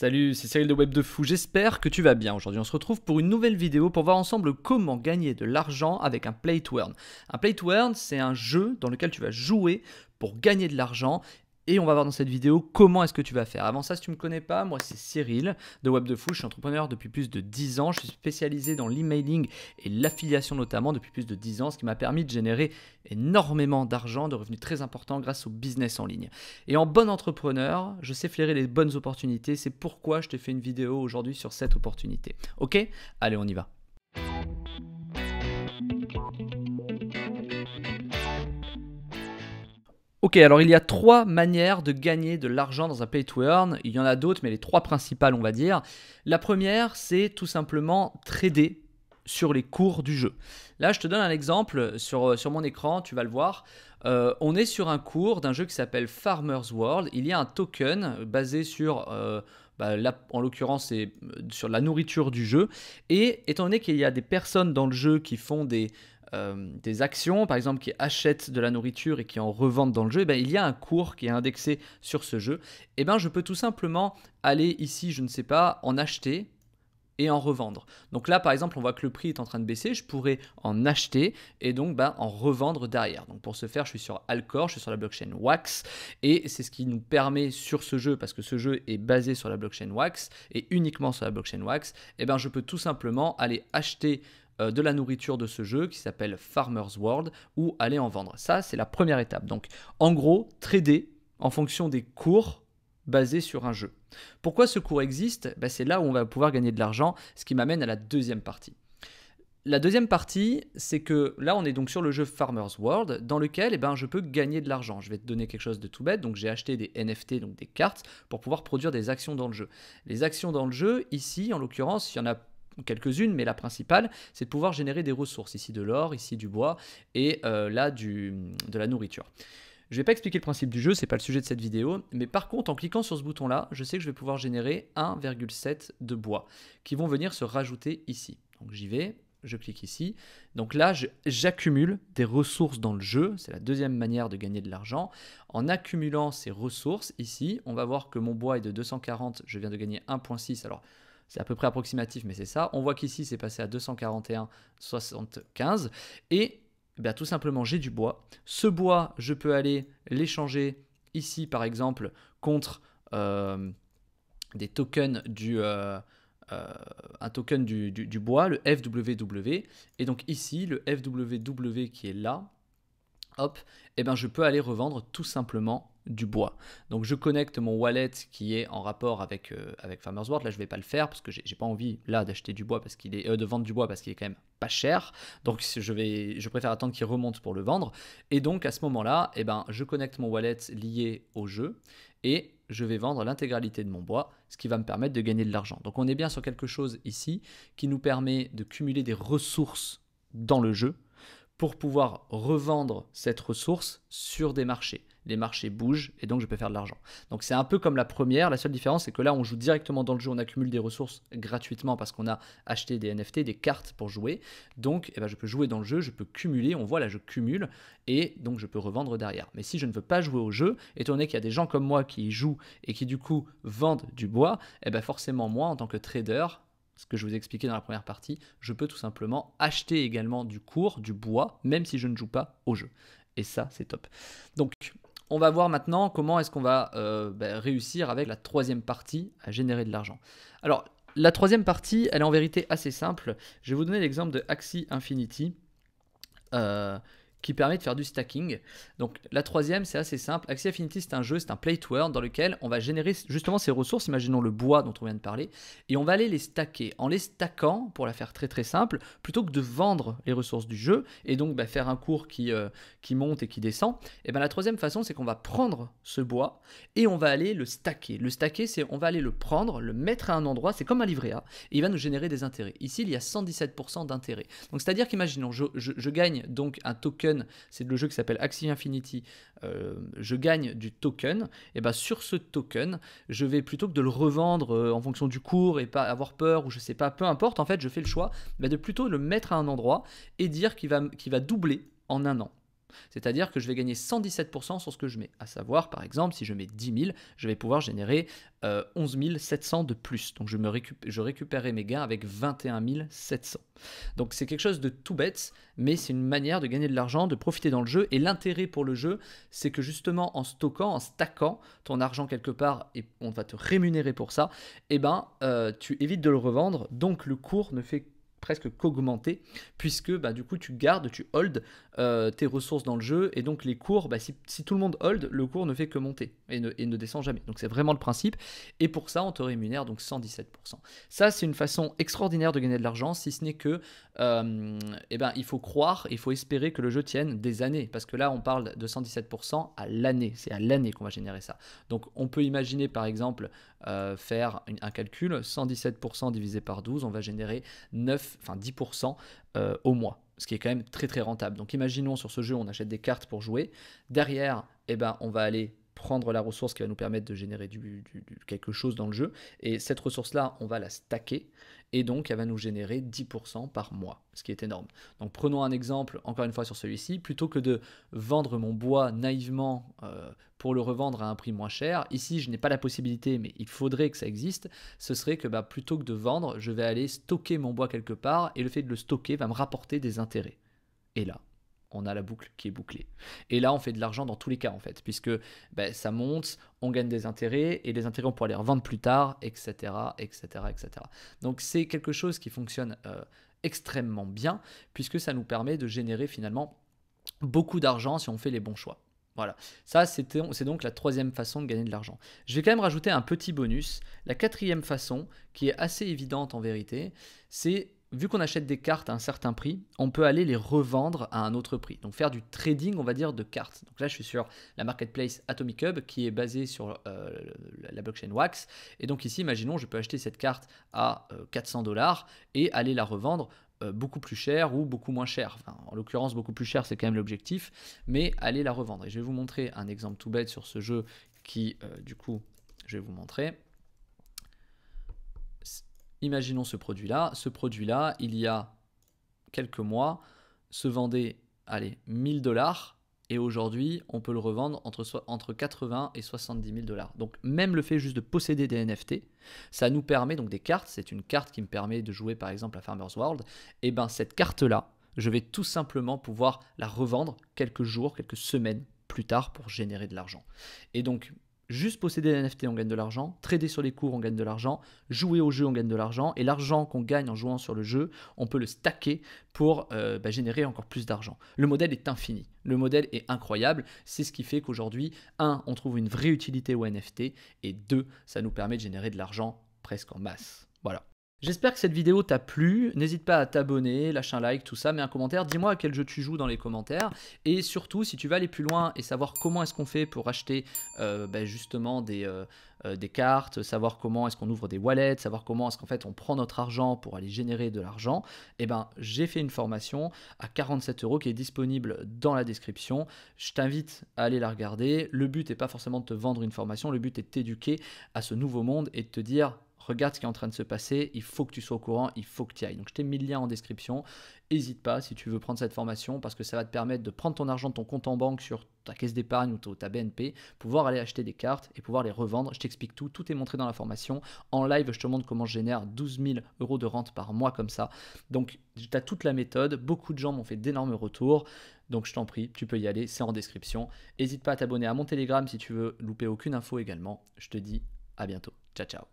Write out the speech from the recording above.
Salut, c'est Cyril de Web de Fou, j'espère que tu vas bien. Aujourd'hui, on se retrouve pour une nouvelle vidéo pour voir ensemble comment gagner de l'argent avec un play to earn. Un play to earn, c'est un jeu dans lequel tu vas jouer pour gagner de l'argent et on va voir dans cette vidéo comment est-ce que tu vas faire. Avant ça, si tu ne me connais pas, moi c'est Cyril de Web de Fou, je suis entrepreneur depuis plus de 10 ans, je suis spécialisé dans l'emailing et l'affiliation notamment depuis plus de 10 ans, ce qui m'a permis de générer énormément d'argent, de revenus très importants grâce au business en ligne. Et en bon entrepreneur, je sais flairer les bonnes opportunités, c'est pourquoi je te fais une vidéo aujourd'hui sur cette opportunité. Ok Allez, on y va. Ok, alors il y a trois manières de gagner de l'argent dans un play to earn. Il y en a d'autres, mais les trois principales, on va dire. La première, c'est tout simplement trader sur les cours du jeu. Là, je te donne un exemple sur, euh, sur mon écran, tu vas le voir. Euh, on est sur un cours d'un jeu qui s'appelle Farmer's World. Il y a un token basé sur, euh, bah, en l'occurrence, sur la nourriture du jeu. Et étant donné qu'il y a des personnes dans le jeu qui font des, euh, des actions, par exemple, qui achètent de la nourriture et qui en revendent dans le jeu, eh ben, il y a un cours qui est indexé sur ce jeu. Et eh ben, je peux tout simplement aller ici, je ne sais pas, en acheter et en revendre. Donc là, par exemple, on voit que le prix est en train de baisser, je pourrais en acheter et donc ben, en revendre derrière. Donc pour ce faire, je suis sur Alcor, je suis sur la blockchain Wax, et c'est ce qui nous permet sur ce jeu, parce que ce jeu est basé sur la blockchain Wax, et uniquement sur la blockchain Wax, et eh ben, je peux tout simplement aller acheter euh, de la nourriture de ce jeu qui s'appelle Farmer's World ou aller en vendre. Ça, c'est la première étape. Donc, en gros, trader en fonction des cours basés sur un jeu. Pourquoi ce cours existe ben, C'est là où on va pouvoir gagner de l'argent, ce qui m'amène à la deuxième partie. La deuxième partie, c'est que là, on est donc sur le jeu Farmer's World, dans lequel eh ben, je peux gagner de l'argent. Je vais te donner quelque chose de tout bête. Donc, j'ai acheté des NFT, donc des cartes, pour pouvoir produire des actions dans le jeu. Les actions dans le jeu, ici, en l'occurrence, il y en a quelques-unes, mais la principale, c'est de pouvoir générer des ressources, ici de l'or, ici du bois, et euh, là du, de la nourriture. Je ne vais pas expliquer le principe du jeu, ce n'est pas le sujet de cette vidéo, mais par contre en cliquant sur ce bouton là, je sais que je vais pouvoir générer 1,7 de bois qui vont venir se rajouter ici. Donc j'y vais, je clique ici. Donc là, j'accumule des ressources dans le jeu. C'est la deuxième manière de gagner de l'argent. En accumulant ces ressources ici, on va voir que mon bois est de 240. Je viens de gagner 1.6. Alors, c'est à peu près approximatif, mais c'est ça. On voit qu'ici, c'est passé à 241,75. Et eh bien, tout simplement, j'ai du bois. Ce bois, je peux aller l'échanger ici, par exemple, contre euh, des tokens du... Euh, euh, un token du, bois, le FWW. Et donc ici, le FWW qui est là, hop, et eh je peux aller revendre tout simplement du bois. Donc je connecte mon wallet qui est en rapport avec, euh, avec Farmer's World. Là, je vais pas le faire parce que je n'ai pas envie là d'acheter du bois parce qu'il est euh, de vendre du bois parce qu'il est quand même pas cher. Donc je vais je préfère attendre qu'il remonte pour le vendre. Et donc à ce moment-là, eh ben je connecte mon wallet lié au jeu et je vais vendre l'intégralité de mon bois, ce qui va me permettre de gagner de l'argent. Donc on est bien sur quelque chose ici qui nous permet de cumuler des ressources dans le jeu pour pouvoir revendre cette ressource sur des marchés. Les marchés bougent et donc je peux faire de l'argent. Donc c'est un peu comme la première. La seule différence, c'est que là, on joue directement dans le jeu, on accumule des ressources gratuitement parce qu'on a acheté des NFT, des cartes pour jouer. Donc eh ben, je peux jouer dans le jeu, je peux cumuler. On voit là, je cumule et donc je peux revendre derrière. Mais si je ne veux pas jouer au jeu, étant donné qu'il y a des gens comme moi qui jouent et qui du coup vendent du bois, et eh ben, forcément, moi en tant que trader, ce que je vous expliquais dans la première partie, je peux tout simplement acheter également du cours, du bois, même si je ne joue pas au jeu. Et ça, c'est top. Donc, on va voir maintenant comment est-ce qu'on va euh, ben, réussir avec la troisième partie à générer de l'argent. Alors, la troisième partie, elle est en vérité assez simple. Je vais vous donner l'exemple de Axie Infinity. Euh, qui permet de faire du stacking. Donc la troisième, c'est assez simple. Axie Affinity, c'est un jeu, c'est un play to earn dans lequel on va générer justement ces ressources, imaginons le bois dont on vient de parler, et on va aller les stacker. En les stackant, pour la faire très très simple, plutôt que de vendre les ressources du jeu et donc bah, faire un cours qui, euh, qui monte et qui descend, et eh ben la troisième façon, c'est qu'on va prendre ce bois et on va aller le stacker. Le stacker, c'est on va aller le prendre, le mettre à un endroit, c'est comme un livret A, et il va nous générer des intérêts. Ici, il y a 117% d'intérêt. Donc c'est-à-dire qu'imaginons, je gagne donc un token c'est le jeu qui s'appelle Axie Infinity, euh, je gagne du token, et bien sur ce token, je vais plutôt que de le revendre euh, en fonction du cours et pas avoir peur ou je sais pas, peu importe, en fait, je fais le choix bah, de plutôt le mettre à un endroit et dire qu'il va, va doubler en un an. C'est-à-dire que je vais gagner 117% sur ce que je mets. À savoir, par exemple, si je mets 10 000, je vais pouvoir générer 11 euh, 700 de plus. Donc je, me récupère, je récupérerai mes gains avec 21 700. Donc c'est quelque chose de tout bête, mais c'est une manière de gagner de l'argent, de profiter dans le jeu. Et l'intérêt pour le jeu, c'est que justement en stockant, en stackant ton argent quelque part, et on va te rémunérer pour ça, eh ben euh, tu évites de le revendre. Donc le cours ne fait que presque qu'augmenter, puisque bah, du coup tu gardes, tu hold euh, tes ressources dans le jeu, et donc les cours, bah, si, tout le monde hold, le cours ne fait que monter et ne, et ne descend jamais. Donc c'est vraiment le principe, et pour ça on te rémunère donc 117%. Ça c'est une façon extraordinaire de gagner de l'argent, si ce n'est que euh, eh ben, il faut croire, il faut espérer que le jeu tienne des années, parce que là on parle de 117% à l'année, c'est à l'année qu'on va générer ça. Donc on peut imaginer par exemple euh, faire un calcul, 117% divisé par 12, on va générer 9, enfin 10% euh, au mois, ce qui est quand même très très rentable. Donc imaginons sur ce jeu, on achète des cartes pour jouer. Derrière, eh ben, on va aller prendre la ressource qui va nous permettre de générer du, quelque chose dans le jeu. Et cette ressource-là, on va la stacker. Et donc, elle va nous générer 10% par mois, ce qui est énorme. Donc, prenons un exemple, encore une fois, sur celui-ci. Plutôt que de vendre mon bois naïvement euh, pour le revendre à un prix moins cher, ici, je n'ai pas la possibilité, mais il faudrait que ça existe. Ce serait que bah, plutôt que de vendre, je vais aller stocker mon bois quelque part. Et le fait de le stocker va me rapporter des intérêts. Et là, on a la boucle qui est bouclée. Et là, on fait de l'argent dans tous les cas, en fait, puisque ben, ça monte, on gagne des intérêts, et les intérêts, on pourra les revendre plus tard, etc., etc., etc. Donc, c'est quelque chose qui fonctionne euh, extrêmement bien, puisque ça nous permet de générer finalement beaucoup d'argent si on fait les bons choix. Voilà, ça c'est donc la troisième façon de gagner de l'argent. Je vais quand même rajouter un petit bonus. La quatrième façon, qui est assez évidente en vérité, c'est vu qu'on achète des cartes à un certain prix, on peut aller les revendre à un autre prix. Donc faire du trading, on va dire, de cartes. Donc là, je suis sur la marketplace Atomic Hub qui est basée sur euh, la blockchain Wax. Et donc ici, imaginons, je peux acheter cette carte à 400 euh, dollars et aller la revendre euh, beaucoup plus cher ou beaucoup moins cher. en l'occurrence, beaucoup plus cher, c'est quand même l'objectif, mais aller la revendre. Et je vais vous montrer un exemple tout bête sur ce jeu qui, du coup, je vais vous montrer. Imaginons ce produit-là. Ce produit-là, il y a quelques mois, se vendait, allez, 1000 dollars. Et aujourd'hui, on peut le revendre entre, entre 80 et 70 000 dollars. Donc, même le fait juste de posséder des NFT, ça nous permet, donc des cartes, c'est une carte qui me permet de jouer par exemple à Farmer's World. Et bien, cette carte-là, je vais tout simplement pouvoir la revendre quelques jours, quelques semaines plus tard pour générer de l'argent. Et donc, juste posséder des NFT, on gagne de l'argent. Trader sur les cours, on gagne de l'argent. Jouer au jeu, on gagne de l'argent. Et l'argent qu'on gagne en jouant sur le jeu, on peut le stacker pour euh, bah, générer encore plus d'argent. Le modèle est infini. Le modèle est incroyable. C'est ce qui fait qu'aujourd'hui, un, on trouve une vraie utilité au NFT. Et deux, ça nous permet de générer de l'argent presque en masse. J'espère que cette vidéo t'a plu, n'hésite pas à t'abonner, lâche un like, tout ça, mets un commentaire, dis-moi à quel jeu tu joues dans les commentaires, et surtout si tu veux aller plus loin et savoir comment est-ce qu'on fait pour acheter euh, ben, justement des, euh, euh, des cartes, savoir comment est-ce qu'on ouvre des wallets, savoir comment est-ce qu'en fait on prend notre argent pour aller générer de l'argent, eh ben j'ai fait une formation à 47 euros qui est disponible dans la description, je t'invite à aller la regarder, le but n'est pas forcément de te vendre une formation, le but est de t'éduquer à ce nouveau monde et de te dire regarde ce qui est en train de se passer, il faut que tu sois au courant, il faut que tu ailles. Donc je t'ai mis le lien en description, n'hésite pas si tu veux prendre cette formation parce que ça va te permettre de prendre ton argent de ton compte en banque sur ta caisse d'épargne ou ta BNP, pouvoir aller acheter des cartes et pouvoir les revendre. Je t'explique tout, tout est montré dans la formation. En live, je te montre comment je génère 12 000 euros de rente par mois comme ça. Donc tu as toute la méthode, beaucoup de gens m'ont fait d'énormes retours. Donc je t'en prie, tu peux y aller, c'est en description. N'hésite pas à t'abonner à mon Telegram si tu veux louper aucune info également. Je te dis à bientôt. Ciao ciao.